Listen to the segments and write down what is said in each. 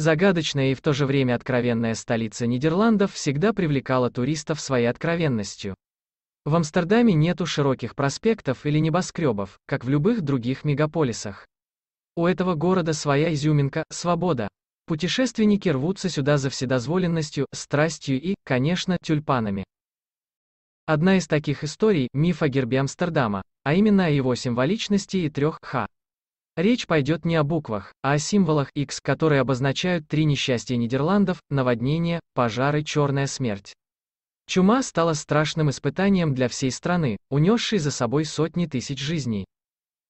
Загадочная и в то же время откровенная столица Нидерландов всегда привлекала туристов своей откровенностью. В Амстердаме нету широких проспектов или небоскребов, как в любых других мегаполисах. У этого города своя изюминка – свобода. Путешественники рвутся сюда за вседозволенностью, страстью и, конечно, тюльпанами. Одна из таких историй – миф о гербе Амстердама, а именно о его символичности и трех х. Речь пойдет не о буквах, а о символах X, которые обозначают три несчастья Нидерландов, наводнение, пожары, черная смерть. Чума стала страшным испытанием для всей страны, унесшей за собой сотни тысяч жизней.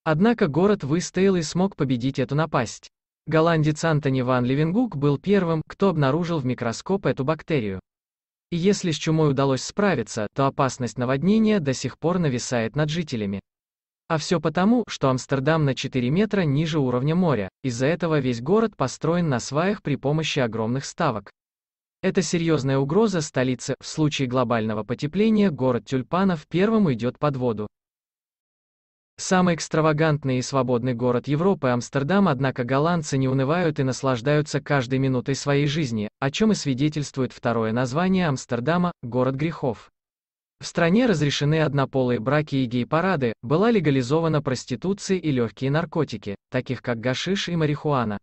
Однако город выстоял и смог победить эту напасть. Голландец Антони ван Левенгук был первым, кто обнаружил в микроскоп эту бактерию. И если с чумой удалось справиться, то опасность наводнения до сих пор нависает над жителями. А все потому, что Амстердам на 4 метра ниже уровня моря, из-за этого весь город построен на сваях при помощи огромных ставок. Это серьезная угроза столице, в случае глобального потепления город тюльпанов первым уйдет под воду. Самый экстравагантный и свободный город Европы Амстердам, однако голландцы не унывают и наслаждаются каждой минутой своей жизни, о чем и свидетельствует второе название Амстердама – город грехов. В стране разрешены однополые браки и гей-парады, была легализована проституция и легкие наркотики, таких как гашиш и марихуана.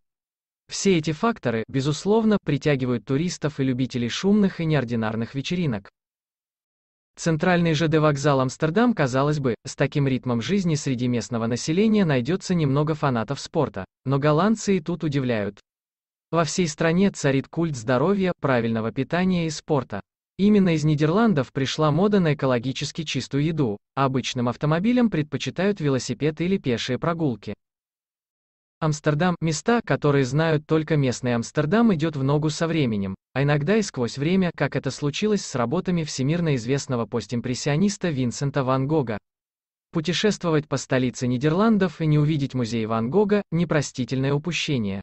Все эти факторы, безусловно, притягивают туристов и любителей шумных и неординарных вечеринок. Центральный ЖД вокзал Амстердам, казалось бы, с таким ритмом жизни среди местного населения найдется немного фанатов спорта, но голландцы и тут удивляют. Во всей стране царит культ здоровья, правильного питания и спорта. Именно из Нидерландов пришла мода на экологически чистую еду, а обычным автомобилям предпочитают велосипед или пешие прогулки. Амстердам – места, которые знают только местные. Амстердам идет в ногу со временем, а иногда и сквозь время, как это случилось с работами всемирно известного постимпрессиониста Винсента Ван Гога. Путешествовать по столице Нидерландов и не увидеть музей Ван Гога – непростительное упущение.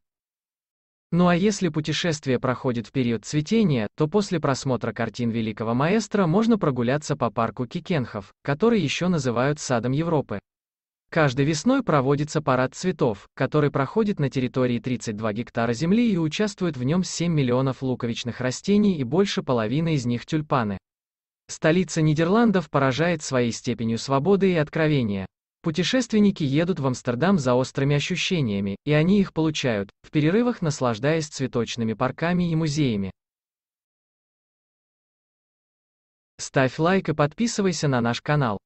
Ну а если путешествие проходит в период цветения, то после просмотра картин великого маэстро можно прогуляться по парку Кикенхов, который еще называют Садом Европы. Каждой весной проводится парад цветов, который проходит на территории 32 гектара земли и участвует в нем 7 миллионов луковичных растений и больше половины из них тюльпаны. Столица Нидерландов поражает своей степенью свободы и откровения. Путешественники едут в Амстердам за острыми ощущениями, и они их получают, в перерывах наслаждаясь цветочными парками и музеями. Ставь лайк и подписывайся на наш канал.